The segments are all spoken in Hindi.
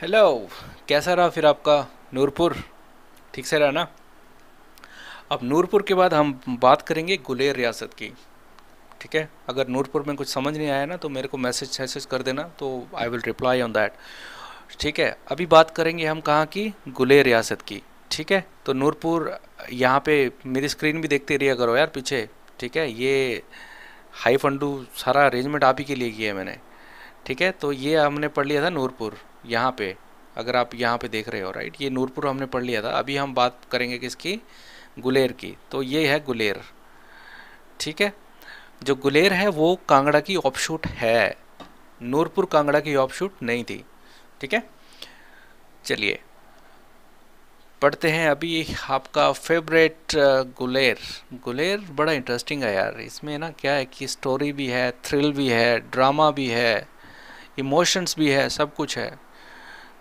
हेलो कैसा रहा फिर आपका नूरपुर ठीक से रहा ना अब नूरपुर के बाद हम बात करेंगे गुलेर रियासत की ठीक है अगर नूरपुर में कुछ समझ नहीं आया ना तो मेरे को मैसेज मैसेज कर देना तो I will reply on that ठीक है अभी बात करेंगे हम कहाँ की गुलेर रियासत की ठीक है तो नूरपुर यहाँ पे मेरी स्क्रीन भी देखते रहिए करो यार पीछे ठीक है ये हाई फंडू सारा अरेंजमेंट आप ही के लिए किया है मैंने ठीक है तो ये हमने पढ़ लिया था नूरपुर यहाँ पे अगर आप यहाँ पे देख रहे हो राइट ये नूरपुर हमने पढ़ लिया था अभी हम बात करेंगे किसकी गुलेर की तो ये है गुलेर ठीक है जो गुलेर है वो कांगड़ा की ऑपशूट है नूरपुर कांगड़ा की ऑपशूट नहीं थी ठीक है चलिए पढ़ते हैं अभी आपका फेवरेट uh, गुलेर गुलेर बड़ा इंटरेस्टिंग है यार इसमें ना क्या है कि स्टोरी भी है थ्रिल भी है ड्रामा भी है इमोशंस भी है सब कुछ है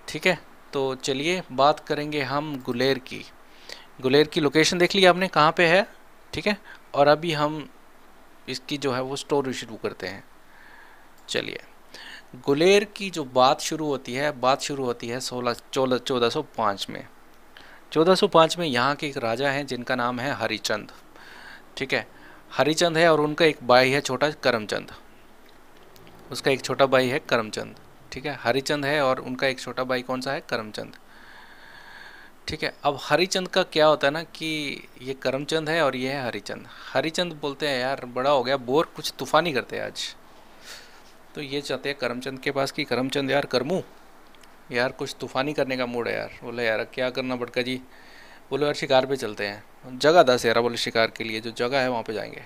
ठीक है तो चलिए बात करेंगे हम गुलेर की गुलेर की लोकेशन देख ली आपने कहाँ पे है ठीक है और अभी हम इसकी जो है वो स्टोरी शुरू करते हैं चलिए गुलेर की जो बात शुरू होती है बात शुरू होती है सोलह चौदह चौदह सौ पाँच में चौदह सौ पाँच में यहाँ के एक राजा हैं जिनका नाम है हरिचंद ठीक है हरिचंद है और उनका एक भाई है छोटा करमचंद उसका एक छोटा भाई है करमचंद ठीक है हरिचंद है और उनका एक छोटा भाई कौन सा है करमचंद ठीक है अब हरिचंद का क्या होता है ना कि ये करमचंद है और ये है हरिचंद हरिचंद बोलते हैं यार बड़ा हो गया बोर कुछ तूफानी करते हैं आज तो ये चाहते हैं करमचंद के पास कि करमचंद यार करमू यार कुछ तूफानी करने का मूड है यार बोले यार क्या करना बड़का जी बोले यार शिकार पे चलते हैं जगह दस यार बोले शिकार के लिए जो जगह है वहाँ पे जाएंगे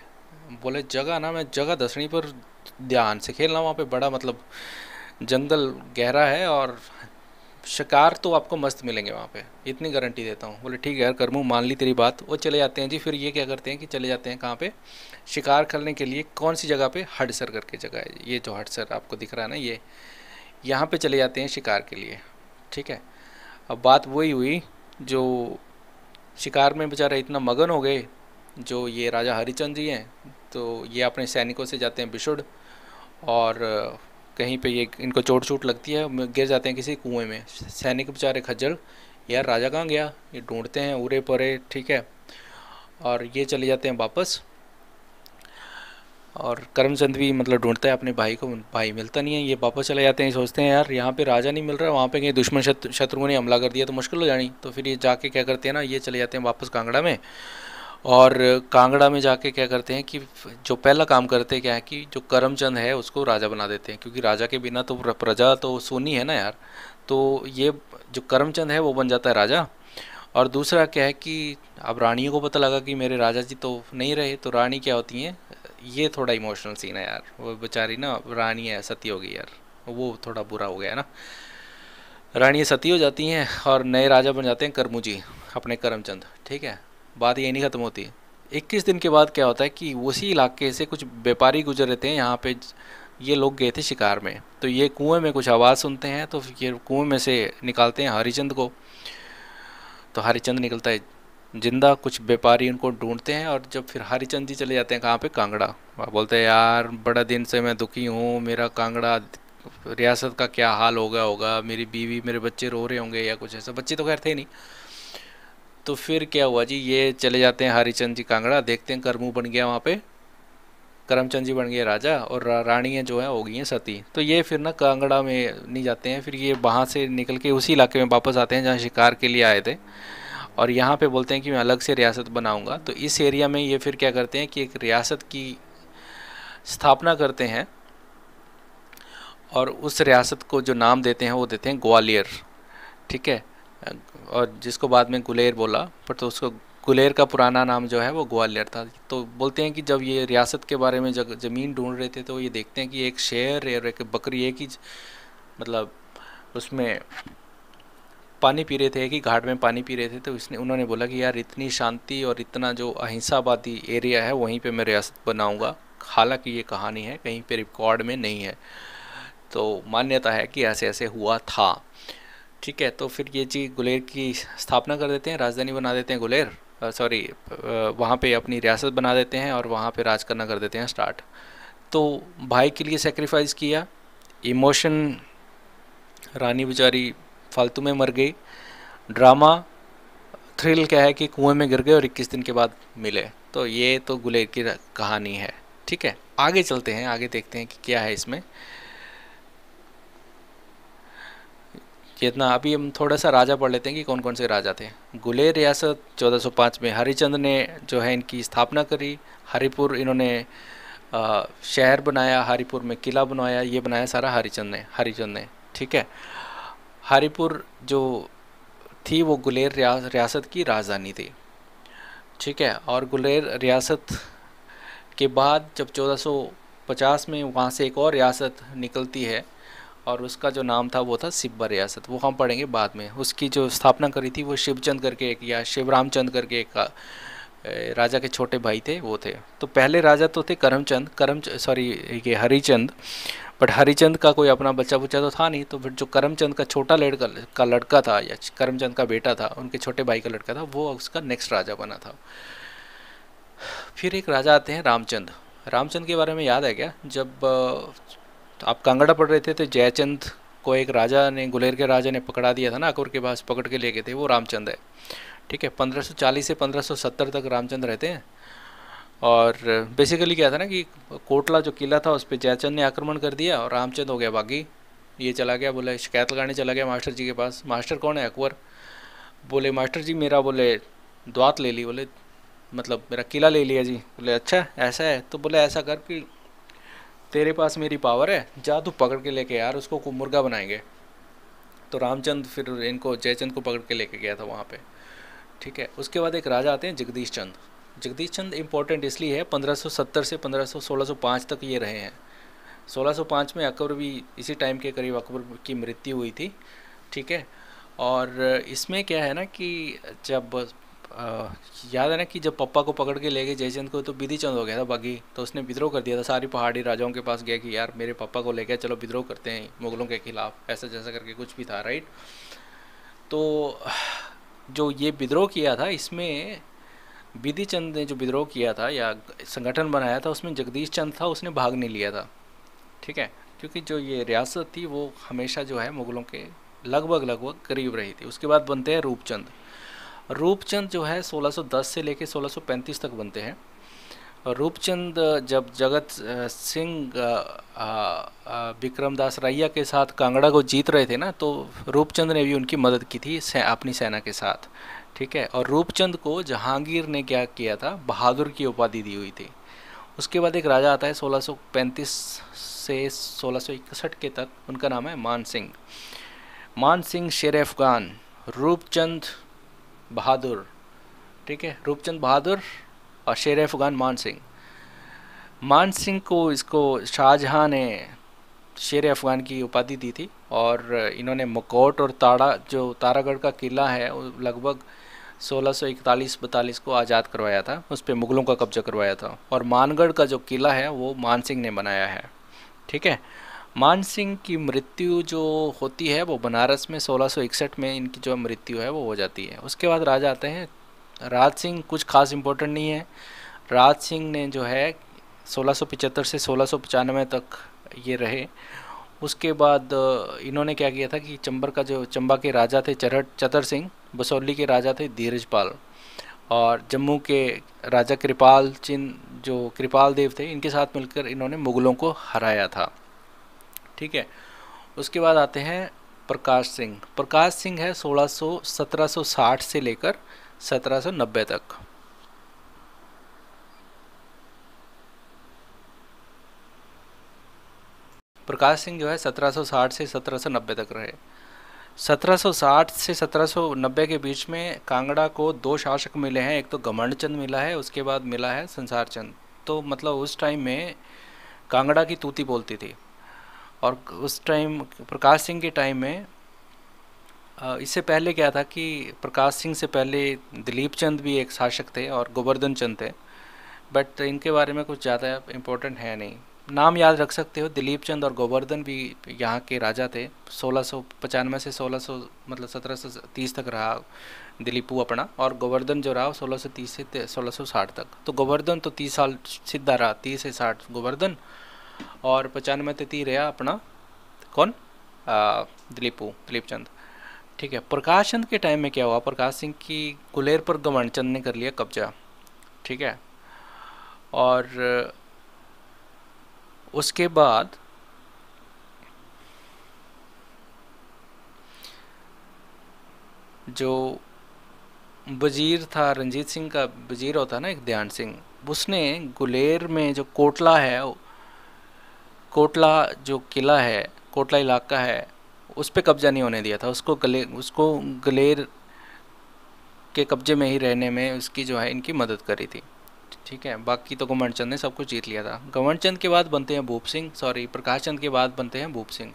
बोले जगह ना मैं जगह दसनी पर ध्यान से खेलना वहाँ पे बड़ा मतलब जंगल गहरा है और शिकार तो आपको मस्त मिलेंगे वहाँ पे इतनी गारंटी देता हूँ बोले ठीक है यार करमू मान ली तेरी बात वो चले जाते हैं जी फिर ये क्या करते हैं कि चले जाते हैं कहाँ पे शिकार करने के लिए कौन सी जगह पे हडसर करके जगह है ये जो हडसर आपको दिख रहा है ना ये यहाँ पे चले जाते हैं शिकार के लिए ठीक है अब बात वही हुई जो शिकार में बेचारा इतना मगन हो गए जो ये राजा हरिचंद जी हैं तो ये अपने सैनिकों से जाते हैं बिशुड़ और कहीं पे ये इनको चोट चोट लगती है गिर जाते हैं किसी कुएं में सैनिक बेचारे खज्जल यार राजा कहाँ गया ये ढूंढते हैं उरे परे ठीक है और ये चले जाते हैं वापस और करमचंद भी मतलब ढूंढता है अपने भाई को भाई मिलता नहीं है ये वापस चले जाते हैं सोचते हैं यार यहाँ पे राजा नहीं मिल रहा वहाँ पे कहीं दुश्मन शत्रुओं ने हमला कर दिया तो मुश्किल हो जानी तो फिर ये जाके क्या करते हैं ना ये चले जाते हैं वापस कांगड़ा में और कांगड़ा में जाके क्या करते हैं कि जो पहला काम करते हैं क्या है कि जो करमचंद है उसको राजा बना देते हैं क्योंकि राजा के बिना तो प्रजा तो सोनी है ना यार तो ये जो करमचंद है वो बन जाता है राजा और दूसरा क्या है कि अब रानियों को पता लगा कि मेरे राजा जी तो नहीं रहे तो रानी क्या होती हैं ये थोड़ा इमोशनल सीन है यार वो बेचारी ना रानी है सती हो गई यार वो थोड़ा बुरा हो गया है ना रानी सती हो जाती हैं और नए राजा बन जाते हैं करमू जी अपने करमचंद ठीक है बात यही नहीं ख़त्म होती 21 दिन के बाद क्या होता है कि उसी इलाके से कुछ व्यापारी गुजर रहते हैं यहाँ पे ये लोग गए थे शिकार में तो ये कुएं में कुछ आवाज़ सुनते हैं तो ये कुएं में से निकालते हैं हरिचंद को तो हरिचंद निकलता है जिंदा कुछ व्यापारी उनको ढूंढते हैं और जब फिर हरिचंद जी चले जाते हैं कहाँ पे कांगड़ा बोलते हैं यार बड़ा दिन से मैं दुखी हूँ मेरा कांगड़ा रियासत का क्या हाल हो गया होगा मेरी बीवी मेरे बच्चे रो रहे होंगे या कुछ ऐसा बच्चे तो खैर थे नहीं तो फिर क्या हुआ जी ये चले जाते हैं हरिचंद जी कांगड़ा देखते हैं करमू बन गया वहाँ पे करमचंद जी बन गए राजा और रा, रानियाँ जो हैं हो गई हैं सती तो ये फिर ना कांगड़ा में नहीं जाते हैं फिर ये वहाँ से निकल के उसी इलाके में वापस आते हैं जहाँ शिकार के लिए आए थे और यहाँ पे बोलते हैं कि मैं अलग से रियासत बनाऊँगा तो इस एरिया में ये फिर क्या करते हैं कि एक रियासत की स्थापना करते हैं और उस रियासत को जो नाम देते हैं वो देते हैं ग्वालियर ठीक है और जिसको बाद में गुलेर बोला पर तो उसको गुलेर का पुराना नाम जो है वो ग्वालियर था तो बोलते हैं कि जब ये रियासत के बारे में जब ज़मीन ढूंढ रहे थे तो ये देखते हैं कि एक शेर या एक बकरी एक ही मतलब उसमें पानी पी रहे थे एक ही घाट में पानी पी रहे थे तो इसने उन्होंने बोला कि यार इतनी शांति और इतना जो अहिंसावादी एरिया है वहीं पर मैं रियासत बनाऊँगा हालांकि ये कहानी है कहीं पर रिकॉर्ड में नहीं है तो मान्यता है कि ऐसे ऐसे हुआ था ठीक है तो फिर ये जी गुलेर की स्थापना कर देते हैं राजधानी बना देते हैं गुलेर सॉरी वहाँ पे अपनी रियासत बना देते हैं और वहाँ पे राज करना कर देते हैं स्टार्ट तो भाई के लिए सेक्रीफाइस किया इमोशन रानी बेचारी फालतू में मर गई ड्रामा थ्रिल क्या है कि कुएं में गिर गए और 21 दिन के बाद मिले तो ये तो गुलेर की कहानी है ठीक है आगे चलते हैं आगे देखते हैं कि क्या है इसमें जितना अभी हम थोड़ा सा राजा पढ़ लेते हैं कि कौन कौन से राजा थे गुले रियासत 1405 में हरिचंद ने जो है इनकी स्थापना करी हरिपुर इन्होंने शहर बनाया हरिपुर में किला बनवाया ये बनाया सारा हरिचंद ने हरिचंद ने ठीक है हरिपुर जो थी वो गुलेर रियासत की राजधानी थी ठीक है और गुलेर रियासत के बाद जब 1450 में वहाँ से एक और रियासत निकलती है और उसका जो नाम था वो था सिब्बा रियासत वो हम पढ़ेंगे बाद में उसकी जो स्थापना करी थी वो शिवचंद करके एक या शिव रामचंद करके एक राजा के छोटे भाई थे वो थे तो पहले राजा तो थे करमचंद करम सॉरी ये हरिचंद बट हरिचंद का कोई अपना बच्चा बुच्चा तो था नहीं तो फिर जो करमचंद का छोटा लड़का का लड़का था या करमचंद का बेटा था उनके छोटे भाई का लड़का था वो उसका नेक्स्ट राजा बना था फिर एक राजा आते हैं रामचंद रामचंद के बारे में याद है क्या जब तो आप कांगड़ा पढ़ रहे थे तो जयचंद को एक राजा ने गुलेर के राजा ने पकड़ा दिया था ना अकबर के पास पकड़ के ले गए थे वो रामचंद है ठीक है 1540 से 1570 तक रामचंद रहते हैं और बेसिकली क्या था ना कि कोटला जो किला था उस पर जयचंद ने आक्रमण कर दिया और रामचंद हो गया बागी ये चला गया बोले शिकायत लगाने चला गया मास्टर जी के पास मास्टर कौन है अकबर बोले मास्टर जी मेरा बोले द्वात ले ली बोले मतलब मेरा किला ले लिया जी बोले अच्छा ऐसा है तो बोले ऐसा कर कि तेरे पास मेरी पावर है जा तू पकड़ के लेके यार उसको मुर्गा बनाएंगे तो रामचंद फिर इनको जयचंद को पकड़ के लेके गया था वहाँ पे ठीक है उसके बाद एक राजा आते हैं जगदीश चंद जगदीश चंद इम्पोर्टेंट इसलिए है 1570 से 1500 1605 तक ये रहे हैं 1605 में अकबर भी इसी टाइम के करीब अकबर की मृत्यु हुई थी ठीक है और इसमें क्या है ना कि जब याद है ना कि जब पप्पा को पकड़ के ले गए जयचंद को तो विधि चंद हो गया था बागी तो उसने विद्रोह कर दिया था सारी पहाड़ी राजाओं के पास गया कि यार मेरे पापा को ले गया चलो विद्रोह करते हैं मुगलों के खिलाफ ऐसा जैसा करके कुछ भी था राइट तो जो ये विद्रोह किया था इसमें विधि चंद ने जो विद्रोह किया था या संगठन बनाया था उसमें जगदीश चंद था उसने भाग नहीं लिया था ठीक है क्योंकि जो ये रियासत थी वो हमेशा जो है मुगलों के लगभग लगभग करीब रही थी उसके बाद बनते हैं रूपचंद रूपचंद जो है 1610 से लेकर 1635 तक बनते हैं रूपचंद जब जगत सिंह विक्रमदास रैया के साथ कांगड़ा को जीत रहे थे ना तो रूपचंद ने भी उनकी मदद की थी से, अपनी सेना के साथ ठीक है और रूपचंद को जहांगीर ने क्या किया था बहादुर की उपाधि दी हुई थी उसके बाद एक राजा आता है 1635 से 1661 के तक उनका नाम है मान सिंह मान सिंह शेर अफगान रूपचंद बहादुर ठीक है रूपचंद बहादुर और शेर अफगान मान सिंह मान सिंह को इसको शाहजहाँ ने शेर अफगान की उपाधि दी थी और इन्होंने मकोट और ताड़ा जो तारागढ़ का किला है लगभग 1641-42 को आज़ाद करवाया था उस पर मुग़लों का कब्जा करवाया था और मानगढ़ का जो किला है वो मान सिंह ने बनाया है ठीक है मान सिंह की मृत्यु जो होती है वो बनारस में 1661 में इनकी जो मृत्यु है वो हो जाती है उसके बाद राजा आते हैं राज सिंह कुछ खास इम्पोर्टेंट नहीं है राज सिंह ने जो है सोलह से सोलह तक ये रहे उसके बाद इन्होंने क्या किया था कि चंबर का जो चंबा के राजा थे चरहट चतर सिंह बसौली के राजा थे धीरजपाल और जम्मू के राजा कृपाल चिन्ह जो कृपाल देव थे इनके साथ मिलकर इन्होंने मुग़लों को हराया था ठीक है उसके बाद आते हैं प्रकाश सिंह प्रकाश सिंह है 1600 1760 से लेकर 1790 तक प्रकाश सिंह जो है 1760 से 1790 तक रहे 1760 से 1790 के बीच में कांगड़ा को दो शासक मिले हैं एक तो घमंड चंद मिला है उसके बाद मिला है संसार चंद तो मतलब उस टाइम में कांगड़ा की तूती बोलती थी और उस टाइम प्रकाश सिंह के टाइम में इससे पहले क्या था कि प्रकाश सिंह से पहले दिलीप चंद भी एक शासक थे और गोवर्धन चंद थे बट इनके बारे में कुछ ज़्यादा इम्पोर्टेंट है नहीं नाम याद रख सकते हो दिलीप चंद और गोवर्धन भी यहाँ के राजा थे सोलह सौ पचानवे से सोलह सौ मतलब सत्रह सौ तीस तक रहा दिलीपू अपना और गोवर्धन जो रहा सोलह सौ तीस से सोलह सौ साठ तक तो गोवर्धन तो तीस साल सीधा रहा तीस से साठ गोवर्धन और पचानवे तिथि रहा अपना कौन दिलीपू दिलीप चंद ठीक है प्रकाश चंद के टाइम में क्या हुआ प्रकाश सिंह की गुलेर पर गवर्न चंद ने कर लिया कब्जा ठीक है और उसके बाद जो वजीर था रंजीत सिंह का वजीर होता ना एक ध्यान सिंह उसने गुलेर में जो कोटला है कोटला जो किला है कोटला इलाका है उस पर कब्जा नहीं होने दिया था उसको गले उसको गलेर के कब्जे में ही रहने में उसकी जो है इनकी मदद करी थी ठीक है बाकी तो घमंड चंद ने सब कुछ जीत लिया था घमंड चंद के बाद बनते हैं भूप सिंह सॉरी प्रकाश चंद के बाद बनते हैं भूप सिंह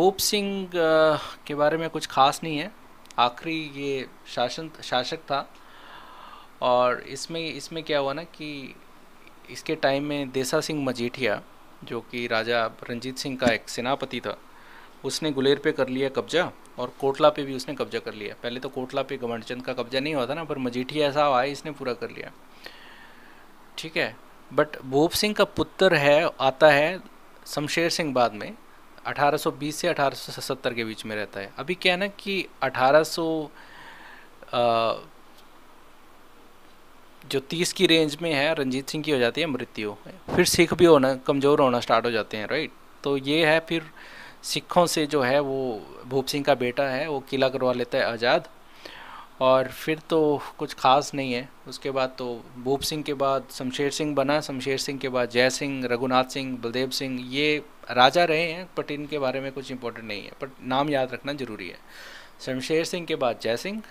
भूप सिंह के बारे में कुछ खास नहीं है आखिरी ये शासन शासक था और इसमें इसमें क्या हुआ ना कि इसके टाइम में देसा सिंह मजीठिया जो कि राजा रंजीत सिंह का एक सेनापति था उसने गुलेर पे कर लिया कब्जा और कोटला पे भी उसने कब्जा कर लिया पहले तो कोटला पे गवर्नचंद का कब्जा नहीं हुआ था ना पर मजीठी ऐसा आया इसने पूरा कर लिया ठीक है बट भूप सिंह का पुत्र है आता है शमशेर सिंह बाद में 1820 से 1870 के बीच में रहता है अभी क्या है ना कि अठारह जो तीस की रेंज में है रंजीत सिंह की हो जाती है मृत्यु फिर सिख भी होना कमज़ोर होना स्टार्ट हो जाते हैं राइट तो ये है फिर सिखों से जो है वो भूप सिंह का बेटा है वो किला करवा लेता है आज़ाद और फिर तो कुछ खास नहीं है उसके बाद तो भूप सिंह के बाद शमशेर सिंह बना शमशेर सिंह के बाद जय सिंह रघुनाथ सिंह बलदेव सिंह ये राजा रहे हैं बट इनके बारे में कुछ इंपॉर्टेंट नहीं है बट नाम याद रखना ज़रूरी है शमशेर सिंह के बाद जय सिंह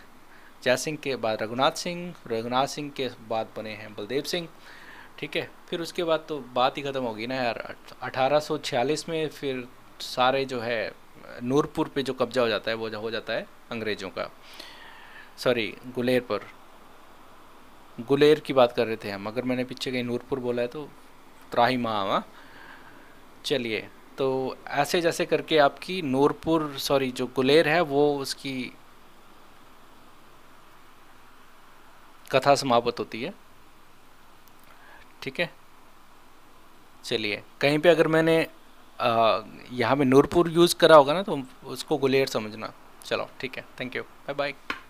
जय सिंह के बाद रघुनाथ सिंह रघुनाथ सिंह के बाद बने हैं बलदेव सिंह ठीक है फिर उसके बाद तो बात ही ख़त्म होगी ना यार 1846 में फिर सारे जो है नूरपुर पे जो कब्जा हो जाता है वो हो जाता है अंग्रेज़ों का सॉरी गुलेर पर गुलेर की बात कर रहे थे हम अगर मैंने पीछे कहीं नूरपुर बोला है तो त्राही माँ हाँ। चलिए तो ऐसे जैसे करके आपकी नूरपुर सॉरी जो गुलेर है वो उसकी कथा समाप्त होती है ठीक है चलिए कहीं पे अगर मैंने यहाँ पे नूरपुर यूज़ करा होगा ना तो उसको गुलेर समझना चलो ठीक है थैंक यू बाय बाय